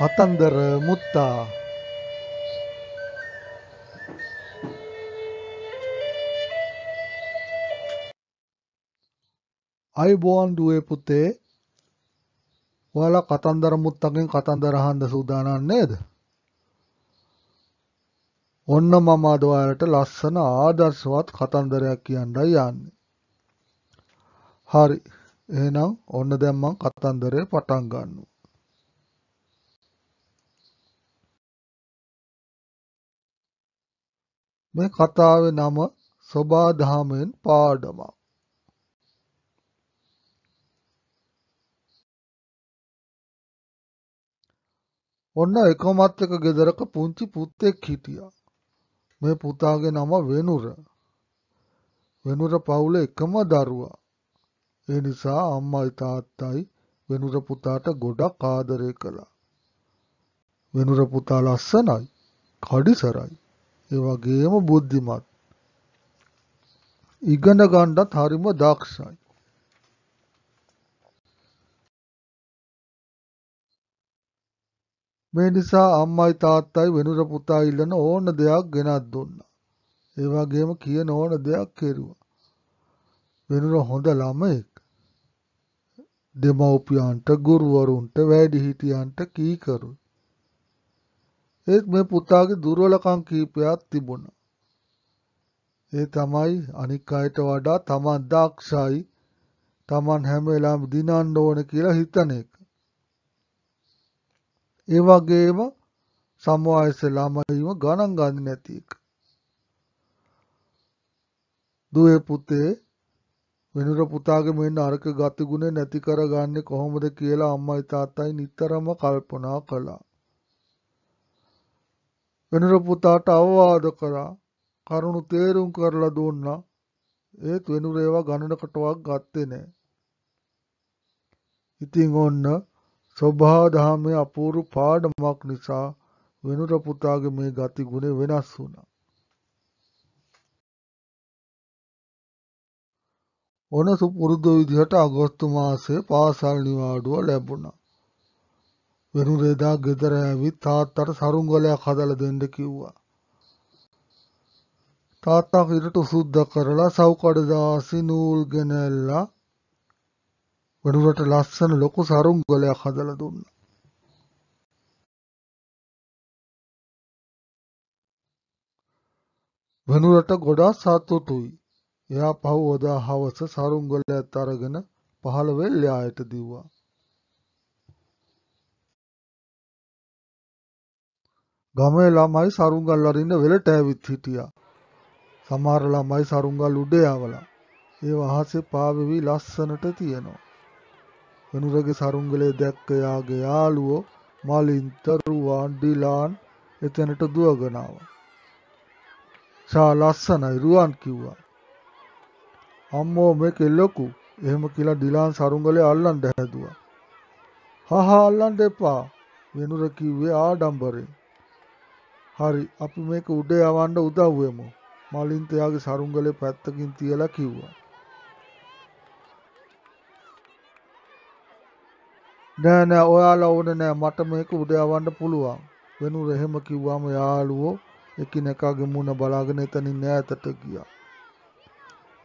කතන්දර මුත්තා අයිබෝන් දුවේ පුතේ ඔයාලා කතන්දර මුත්තගෙන් කතන්දර අහන්න සූදානම් නේද? ඔන්න මම අද ඔයාලට ලස්සන ආදර්ශවත් කතන්දරයක් කියන්නයි යන්නේ. හරි. එහෙනම් ඔන්න දැන් මම කතන්දරේ පටන් ගන්නවා. මේ කතාවේ නම සොබාදහමෙන් පාඩමක්. ඔන්න එකමත් එක ගෙදරක පුංචි පුත්තෙක් හිටියා. මේ පුතාගේ නම වෙනුර. වෙනුර පවුල එකම දරුවා. ඒ නිසා අම්මයි තාත්තයි වෙනුර පුතාට ගොඩක් ආදරය කළා. වෙනුර පුතා ලස්සනයි, කඩිසරයි. ඒ වගේම බුද්ධිමත්. ඉගෙන ගන්නත් හරිම දක්ෂයි. මේ නිසා අම්මයි තාත්තයි වෙනුර පුතා ඉල්ලන ඕන දෙයක් ගෙනත් දුන්නා. ඒ වගේම කියන ඕන දෙයක් කෙරුවා. වෙනුර හොඳ ළමෙක්. දෙමව්පියන්ට ගුරුවරුන්ට වැඩිහිටියන්ට කීකරු ඒත් මේ පුතාගේ දුර්වලකම් කීපයක් තිබුණා. ඒ තමයි අනික් අයට වඩා තමන් දක්ෂයි තමන් හැම වෙලාවෙම දිනන්න ඕන කියලා හිතන එක. ඒ වගේම සමවයස ළමයිව ගණන් ගන්නේ නැති එක. දුවේ පුතේ වෙනුර පුතාගේ මෙන්න අරක ගතිගුණේ නැති කරගන්නේ කොහොමද කියලා අම්මයි තාත්තයි නිතරම කල්පනා කළා. වෙනර පුතාට අවවාද කරා කරුණු තේරුම් කරලා දුන්නා ඒත් වෙනුරේව ගණනකටවත් ගත්තේ නෑ. ඉතින් ඔන්න සොභාදහමේ අපූරු පාඩමක් නිසා වෙනුර පුතාගේ මේ ගති ගුණ වෙනස් වුණා. ඔන සුපුරුදු විදිහට අගෝස්තු මාසයේ පාසල් නිවාඩුව ලැබුණා. වෙනුරේදා ගෙදර ඇවිත් තාත්තට සරුංගලයක් හදලා දෙන්න කිව්වා. තාත්තා හිරට සුද්ධ කරලා සවුකඩදාසි නූල් ගෙනල්ලා වෙනුරට ලස්සන ලොකු සරුංගලයක් හදලා දුන්නා. වෙනුරට ගොඩාක් සතුටුයි. එයා පහුවදා හවස සරුංගලයත් අරගෙන පහළ වෙල්යායට දිව්වා. ගමේ ළමයි සරුංගල් අරින්න වෙලට ඇවිත් හිටියා. සමහර ළමයි සරුංගල් උඩ යවලා. ඒ වහසේ පාවෙවි ලස්සනට තියෙනවා. වෙනුරගේ සරුංගලේ දැක්ක යාගේ යාළුවෝ මලින්තරුවාන් ඩිලාන් එතැනට දුවගෙන ආවා. "සා ලස්සනයි" රුවන් කිව්වා. "අම්මෝ මේක ලොකු." එහෙම කියලා ඩිලාන් සරුංගලේ අල්ලන්න හැදුවා. "හහා අල්ලන්න එපා." වෙනුර කිව්වේ ආඩම්බරෙන්. හරි අපි මේක උඩ යවන්න උදව්වමු මලින්තයාගේ සරුංගලේ පැත්තකින් තියලා කිව්වා. නෑනෑ ඔයාලා ඕන නෑ මට මේක උඩ යවන්න පුළුවන් වෙනුර එහෙම කිව්වාම යාළුවෝ එකිනෙකාගේ මුණ බලාගෙන එතනින් ඈතට ගියා.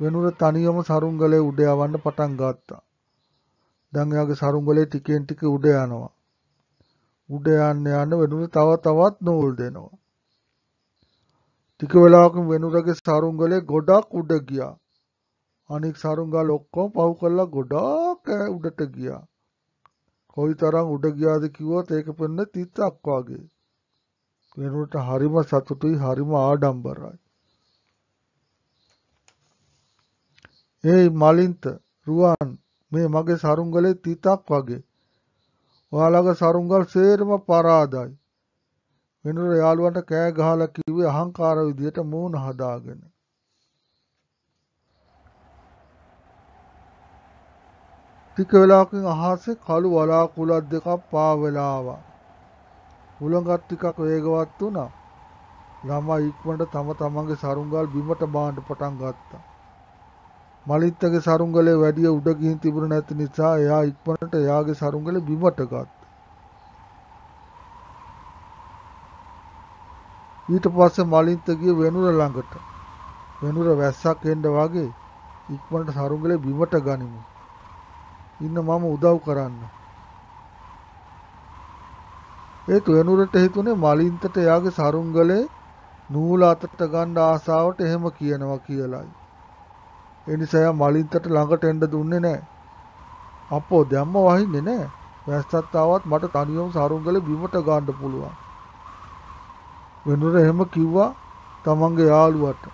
වෙනුර තනියම සරුංගලේ උඩ යවන්න පටන් ගත්තා. දැන් එයාගේ සරුංගලේ ටිකෙන් ටික උඩ යනවා. උඩ යන්න යන වෙනුර තව තවත් නූල් දෙනවා. ටික වෙලාවකින් වෙනුරගේ සරුංගලේ ගොඩක් උඩ ගියා. අනික් සරුංගල් ඔක්කොම පව් කරලා ගොඩාක් උඩට ගියා. කොයි තරම් උඩ ගියාද කිව්වොත් ඒක පෙන්න තිත්තක් වගේ. වෙනුවට හරිම සතුටුයි හරිම ආඩම්බරයි. ඒ මලින්ත රුවන් මේ මගේ සරුංගලේ තිතක් වගේ. ඔයාලගේ සරුංගල් සේරම පරාදයි. වෙනුර යාළුවන්ට කෑ ගහලා කිව්වේ අහංකාර විදියට මූණ හදාගෙන. ටික වෙලාවකින් අහසේ කළු වලාකුළක් දෙකක් පාවෙලා ආවා. හුලඟක් ටිකක් වේගවත් වුණා. ළමා ඉක්මනට තම තමන්ගේ සරුංගල් බිමට බාන්න පටන් ගත්තා. මලිත්තගේ සරුංගලේ වැඩිය උඩ ගිහින් තිබුණ නැති නිසා එයා ඉක්මනට එයාගේ සරුංගලේ බිමට ගත්තා. ඊට පස්සේ මලින්ත ගිය වෙනුර ළඟට. වෙනුර වැස්සක් එන්න වාගේ ඉක්මනට සරුංගලේ බිමට ගනිමු. ඉන්න මම උදව් කරන්න. ඒත් වෙනුරට හිතුනේ මලින්තට එයාගේ සරුංගලේ නූල අතට ගන්න ආසාවට එහෙම කියනවා කියලායි. ඒ නිසා මලින්තට ළඟට එන්න දුන්නේ නැහැ. අපෝ දැම්ම වහින්නේ නැහැ. වැස්සත් ආවත් මට තනියම සරුංගලේ බිමට ගන්න පුළුවන්. වෙනුර එහෙම කිව්වා තමන්ගේ යාළුවට.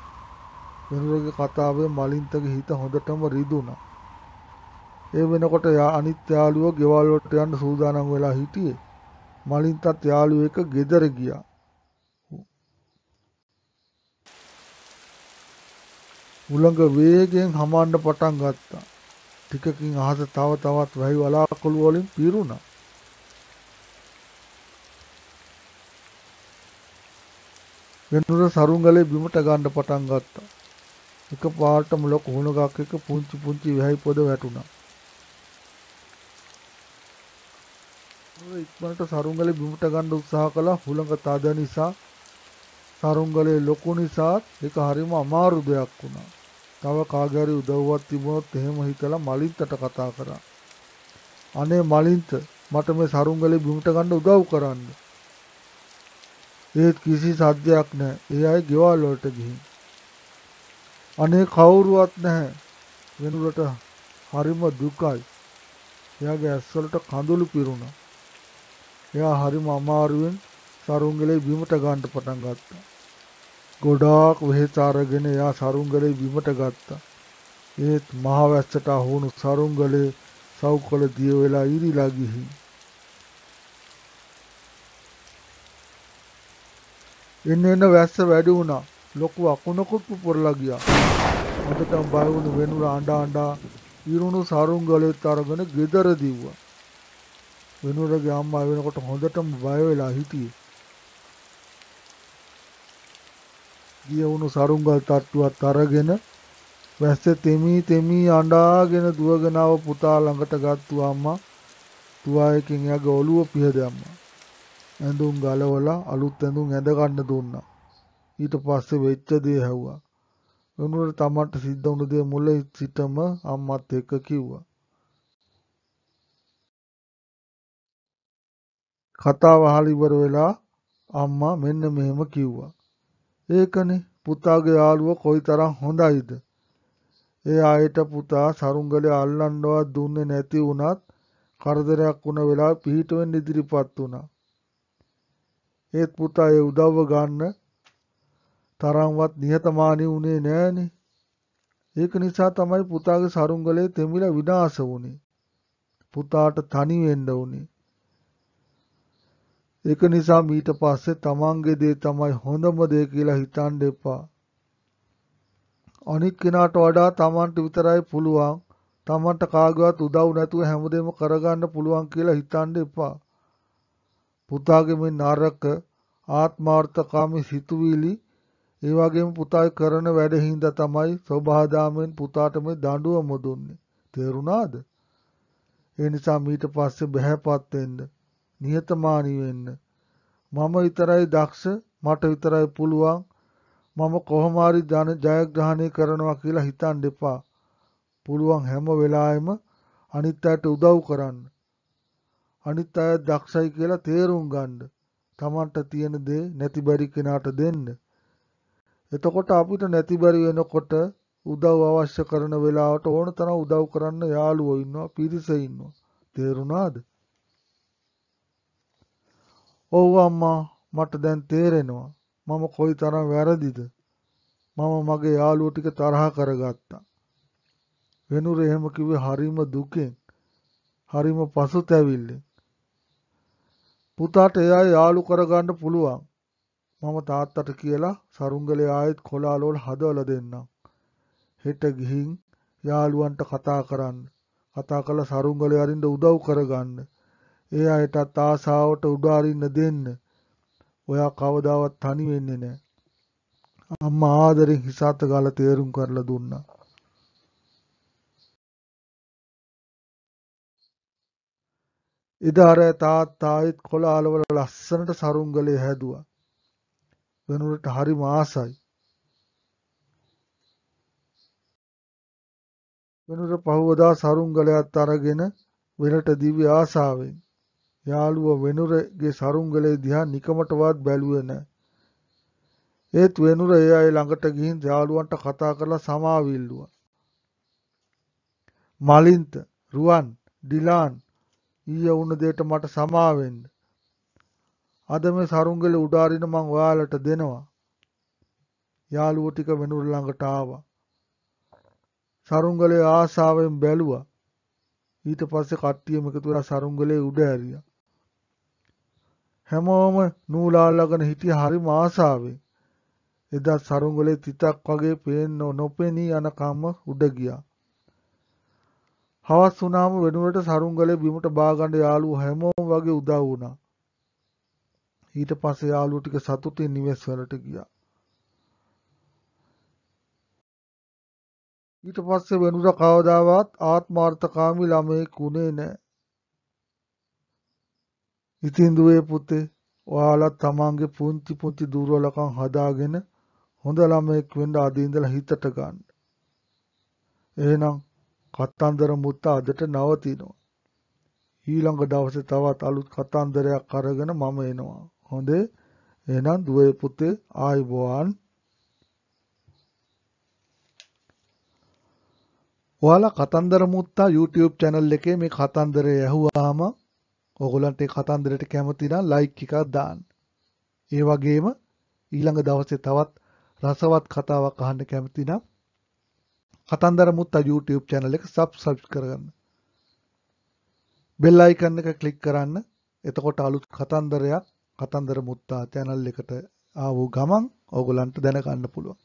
වෙනුරගේ කතාවේ මලින්තගේ හිත හොඳටම රිදුණා. ඒ වෙනකොට අනිත් යාළුවෝ ගෙවල් වලට යන්න සූදානම් වෙලා හිටියේ. මලින්තත් යාළුවෝ එක ගෙදර ගියා. උලඟ වේගෙන් හමාන්න පටන් ගත්තා. ටිකකින් අහස තව තවත් වැහි වලාකුළු වලින් පිරුණා. වෙනුර සරුංගලේ බිමට ගන්න පටන් ගත්තා. එක පාටම ලොකු හුණගක් එක පුංචි පුංචි වෙහයි පොද වැටුණා. ඉක්මනට සරුංගලේ බිමට ගන්න උත්සාහ කළා හුළඟ තද නිසා සරුංගලේ ලොකු නිසා ඒක හරිම අමාරු දෙයක් වුණා. තව කාගරි උදව්වක් තිබුණොත් එහෙම හිතලා මලින්තට කතා කරා. අනේ මලින්ත මට මේ සරුංගලේ බිමට ගන්න උදව් කරන්න ඒත් කිසි සද්දයක් නැහැ. ඒ අය ගෙවල් වලට ගිහින්. අනේ කවුරුවත් නැහැ. වෙනුලට හරිම දුකයි. එයාගේ ඇස් වලට කඳුළු පිරුණා. එයා හරිම අමාරුවෙන් සරුංගලේ බිමට ගන්න පටන් ගත්තා. ගොඩාක් වෙහෙස අරගෙන එයා සරුංගලේ බිමට ගත්තා. ඒත් මහවැස්සට අහුණු සරුංගලේ සෞකල දිය වෙලා ඉරිලා ගිහින් එන්න එන්න වැස්ස වැඩි වුණා. ලොකු අකුණකුප්පු පොරලා ගියා. අදටම බය වුණු වෙනුර අඬා අඬා ඉරුණු සරුංගලෙත් අරගෙන ගෙදර දිව්වා. වෙනුරගේ අම්මා වෙනකොට හොඳටම බය වෙලා හිටියේ. ගිය වුණු සරුංගල් තට්ටුවත් අරගෙන වැස්ස තෙමී තෙමී අඬාගෙන දුවගෙනව පුතා ළඟට ගත්තු අම්මා තුවායකින් එයාගේ ඔළුව පිහ දැම්මා. ඇඳුම් ගලවලා අලුත් ඇඳුම් ඇඳගන්න දුන්නා. ඊට පස්සේ වෙච්ච දේ හැව්වා. වෙනුවට තමන්ට සිද්ධ වුණ දේ මුල සිටම අම්මත් එක්ක කිව්වා. කතාව අහලා ඉවර වෙලා අම්මා මෙන්න මෙහෙම කිව්වා. ඒකනේ පුතාගේ යාළුව කොයිතරම් හොඳයිද? ඒ ආයට පුතා සරුංගලේ අල්ලන්නවත් දුන්නේ නැති වුණත් කරදරයක් වුණ වෙලාව පිහිට වෙන්න ඉදිරිපත් වුණා. ඒත් පුතා ඒ උදව්ව ගන්න තරම්වත් නිහතමානී වුණේ නෑනේ. ඒක නිසා තමයි පුතාගේ සරුංගලේ තෙමිලා විනාශ වුණේ. පුතාට තනි වෙන්න වුණේ. ඒක නිසා මීට පස්සේ තමන්ගේ දේ තමයි හොඳම දේ කියලා හිතන්න එපා. අනික් කෙනාට වඩා තමන්ට විතරයි පුළුවන් තමන්ට කාගවත් උදව් නැතුව හැමදේම කරගන්න පුළුවන් කියලා හිතන්න එපා. පුතාගේ මේ නරක ආත්මාර්ථකාමී සිතුවිලි ඒ වගේම පුතා කරන වැඩ හින්දා තමයි සෝභාදාමෙන් පුතාට මේ දඬුවම දුන්නේ. තේරුණාද? ඒ නිසා මීට පස්සේ බහැපත් වෙන්න, නිහතමානී වෙන්න. මම විතරයි දක්ෂ, මට විතරයි පුළුවන්. මම කොහොම හරි ධන ජයග්‍රහණය කරනවා කියලා හිතන්න එපා. පුළුවන් හැම වෙලාවෙම අනිත් අයට උදව් කරන්න. අනිත් අය දක්ෂයි කියලා තේරුම් ගන්න. Tamanට තියෙන දේ නැති බැරි කෙනාට දෙන්න. එතකොට අපිට නැති බැරි වෙනකොට උදව් අවශ්‍ය කරන වෙලාවට ඕන තරම් උදව් කරන්න යාළුවෝ ඉන්නවා, පිරිස ඉන්නවා. තේරුණාද? ඔව් අම්මා මට දැන් තේරෙනවා. මම කොයි තරම් වැරදිද? මම මගේ යාළුවෝ ටික තරහ කරගත්තා. වෙනුර එහෙම කිව්වේ හරිම දුකෙන් හරිම පසුතැවිල්ලෙන් පුතාට එයා යාළු කරගන්න පුළුවන්. මම තාත්තට කියලා සරුංගලේ ආයෙත් කොලාලෝල් හදවල දෙන්නම්. හෙට ගිහින් යාළුවන්ට කතා කරන්න. කතා කළා සරුංගලේ අරින්න උදව් කරගන්න. ඒ අයටත් ආසාවට උඩාරින්න දෙන්න. ඔයා කවදාවත් තනි වෙන්නේ නැහැ. අම්මා ආදරෙන් හිසాత ගාලා තේරුම් කරලා දුන්නා. එදා අර තාත්තායිත් කොළ අලවල ලස්සනට සරුංගලේ හැදුවා. වෙනුරට හරි මාසයි. වෙනුර පහුවදා සරුංගලයත් අරගෙන වෙනට දිව්‍ය ආසාවෙන් යාළුව වෙනුරගේ සරුංගලේ දිහා නිකමටවත් බැලුවේ නැහැ. ඒත් වෙනුර ඒ අය ළඟට ගිහින් යාළුවන්ට කතා කරලා සමාවිල්ලුවා. මලින්ත, රුවන්, ඩිලාන් ඊයේ වුණ දෙයට මට සමා වෙන්න. අද මේ සරුංගල උඩාරින මං ඔයාලට දෙනවා. යාළුවෝ ටික වෙනුර ළඟට ආවා. සරුංගලේ ආසාවෙන් බැලුවා. ඊට පස්සේ කට්ටියම එකතු වෙලා සරුංගලේ උඩ ඇරියා. හැමෝම නූලාල්ලාගෙන හිටිය හරිම ආසාවෙන්. එදා සරුංගලේ තිතක් වගේ පේන්න නොපෙනී යනකම්ම උඩ ගියා. හවස් වුණාම වෙනුවට සරුංගලේ බිමට බාගන්න යාළුවෝ හැමෝම වගේ උදව් වුණා. ඊට පස්සේ යාළුවෝ ටික සතුටින් නිවෙස් වලට ගියා. ඊට පස්සේ වෙනුර කවදාවත් ආත්මාර්ථකාමී ළමයෙක් වුණේ නැහැ. ඉතින් දුවේ පුතේ ඔයාලා තමන්ගේ පුංචි පුංචි දුර්වලකම් හදාගෙන හොඳ ළමයෙක් වෙන්න අද ඉඳලා හිතට ගන්න. එහෙනම් කතන්දර මුත්තා අදට නවතිනවා. ඊළඟ දවසේ තවත් අලුත් කතන්දරයක් අරගෙන මම එනවා. හොඳේ. එහෙනම් දුවේ පුතේ ආයුබෝවන්. ඔයාලා කතන්දර මුත්තා YouTube channel එකේ මේ කතන්දරය ඇහුවාම ඔයගොල්ලන්ට ඒ කතන්දරයට කැමති නම් like එකක් දාන්න. ඒ වගේම ඊළඟ දවසේ තවත් රසවත් කතාවක් අහන්න කැමති නම් කතන්දර මුත්තා YouTube channel එක subscribe කරගන්න. bell icon එක click කරන්න. එතකොට අලුත් කතන්දරයක් කතන්දර මුත්තා channel එකට ආව ගමන් ඕගොල්ලන්ට දැනගන්න පුළුවන්.